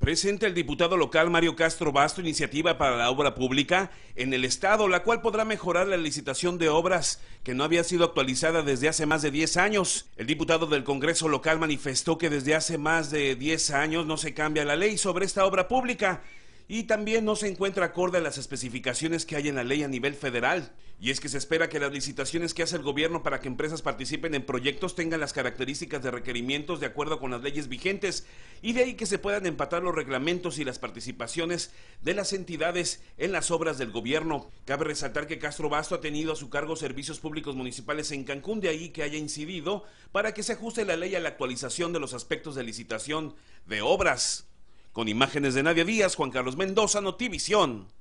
Presenta el diputado local Mario Castro Basto iniciativa para la obra pública en el Estado, la cual podrá mejorar la licitación de obras que no había sido actualizada desde hace más de 10 años. El diputado del Congreso local manifestó que desde hace más de 10 años no se cambia la ley sobre esta obra pública y también no se encuentra acorde a las especificaciones que hay en la ley a nivel federal. Y es que se espera que las licitaciones que hace el gobierno para que empresas participen en proyectos tengan las características de requerimientos de acuerdo con las leyes vigentes, y de ahí que se puedan empatar los reglamentos y las participaciones de las entidades en las obras del gobierno. Cabe resaltar que Castro Basto ha tenido a su cargo servicios públicos municipales en Cancún, de ahí que haya incidido para que se ajuste la ley a la actualización de los aspectos de licitación de obras. Con imágenes de Nadia Díaz, Juan Carlos Mendoza, Notivisión.